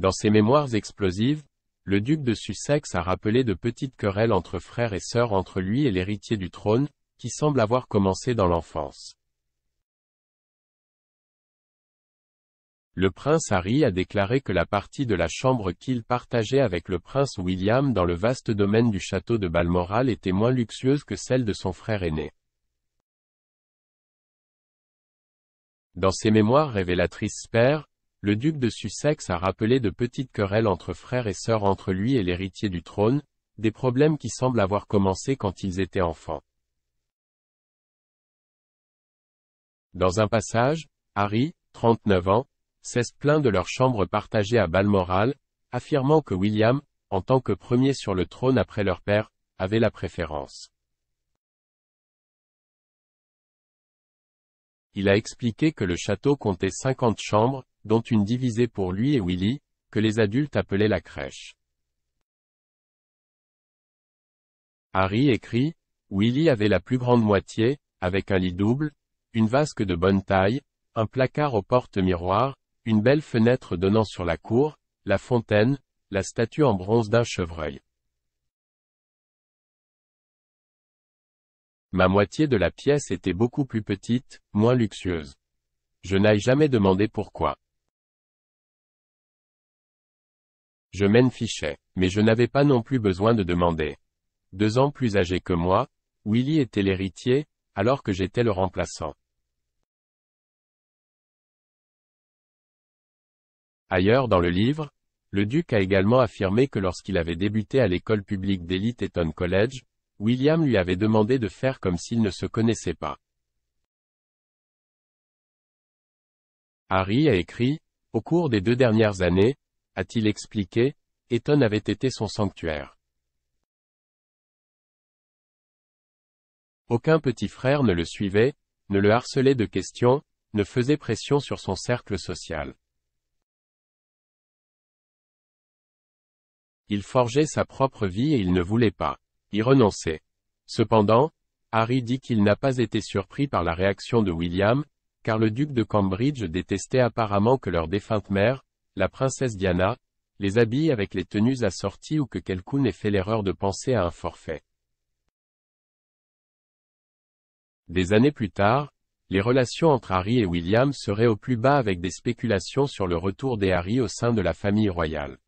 Dans ses mémoires explosives, le duc de Sussex a rappelé de petites querelles entre frères et sœurs entre lui et l'héritier du trône, qui semble avoir commencé dans l'enfance. Le prince Harry a déclaré que la partie de la chambre qu'il partageait avec le prince William dans le vaste domaine du château de Balmoral était moins luxueuse que celle de son frère aîné. Dans ses mémoires révélatrices Spare, le duc de Sussex a rappelé de petites querelles entre frères et sœurs entre lui et l'héritier du trône, des problèmes qui semblent avoir commencé quand ils étaient enfants. Dans un passage, Harry, 39 ans, cesse plein de leur chambre partagée à Balmoral, affirmant que William, en tant que premier sur le trône après leur père, avait la préférence. Il a expliqué que le château comptait 50 chambres, dont une divisée pour lui et Willy, que les adultes appelaient la crèche. Harry écrit, Willy avait la plus grande moitié, avec un lit double, une vasque de bonne taille, un placard aux portes miroirs, une belle fenêtre donnant sur la cour, la fontaine, la statue en bronze d'un chevreuil. Ma moitié de la pièce était beaucoup plus petite, moins luxueuse. Je n'ai jamais demandé pourquoi. Je m'en fichais, mais je n'avais pas non plus besoin de demander. Deux ans plus âgé que moi, Willy était l'héritier, alors que j'étais le remplaçant. Ailleurs dans le livre, le duc a également affirmé que lorsqu'il avait débuté à l'école publique d'Elite Eton College, William lui avait demandé de faire comme s'il ne se connaissait pas. Harry a écrit, au cours des deux dernières années, a-t-il expliqué, Eton avait été son sanctuaire. Aucun petit frère ne le suivait, ne le harcelait de questions, ne faisait pression sur son cercle social. Il forgeait sa propre vie et il ne voulait pas y renoncer. Cependant, Harry dit qu'il n'a pas été surpris par la réaction de William, car le duc de Cambridge détestait apparemment que leur défunte mère, la princesse Diana, les habille avec les tenues assorties ou que quelqu'un ait fait l'erreur de penser à un forfait. Des années plus tard, les relations entre Harry et William seraient au plus bas avec des spéculations sur le retour des Harry au sein de la famille royale.